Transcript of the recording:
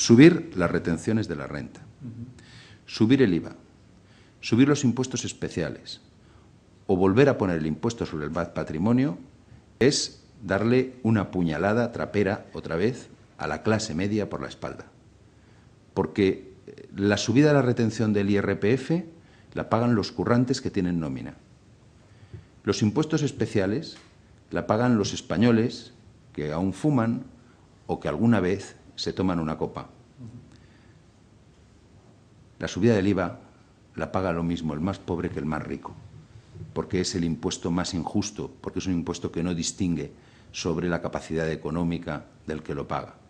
Subir las retenciones de la renta, subir el IVA, subir los impuestos especiales o volver a poner el impuesto sobre el patrimonio es darle una puñalada trapera otra vez a la clase media por la espalda. Porque eh, la subida de la retención del IRPF la pagan los currantes que tienen nómina. Los impuestos especiales la pagan los españoles que aún fuman o que alguna vez se toman una copa. La subida del IVA la paga lo mismo el más pobre que el más rico, porque es el impuesto más injusto, porque es un impuesto que no distingue sobre la capacidad económica del que lo paga.